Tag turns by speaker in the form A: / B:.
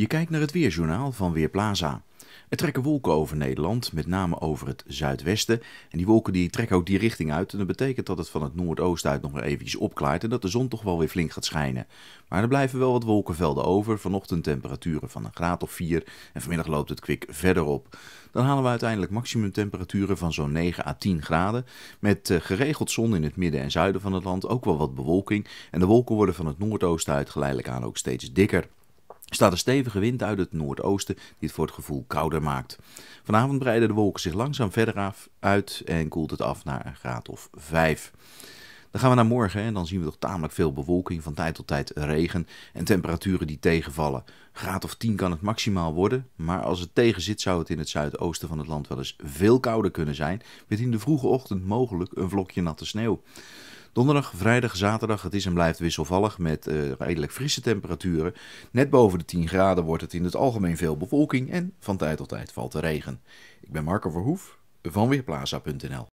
A: Je kijkt naar het weerjournaal van Weerplaza. Er trekken wolken over Nederland, met name over het zuidwesten. En die wolken die trekken ook die richting uit. En dat betekent dat het van het noordoosten uit nog maar eventjes opklaart en dat de zon toch wel weer flink gaat schijnen. Maar er blijven wel wat wolkenvelden over. Vanochtend temperaturen van een graad of 4 en vanmiddag loopt het kwik verder op. Dan halen we uiteindelijk maximumtemperaturen van zo'n 9 à 10 graden. Met eh, geregeld zon in het midden en zuiden van het land, ook wel wat bewolking. En de wolken worden van het noordoosten uit geleidelijk aan ook steeds dikker staat een stevige wind uit het noordoosten die het voor het gevoel kouder maakt. Vanavond breiden de wolken zich langzaam verder af, uit en koelt het af naar een graad of 5. Dan gaan we naar morgen en dan zien we toch tamelijk veel bewolking, van tijd tot tijd regen en temperaturen die tegenvallen. Graad of 10 kan het maximaal worden, maar als het tegen zit zou het in het zuidoosten van het land wel eens veel kouder kunnen zijn, met in de vroege ochtend mogelijk een vlokje natte sneeuw. Donderdag, vrijdag, zaterdag, het is en blijft wisselvallig met uh, redelijk frisse temperaturen. Net boven de 10 graden wordt het in het algemeen veel bewolking en van tijd tot tijd valt de regen. Ik ben Marco Verhoef van Weerplaza.nl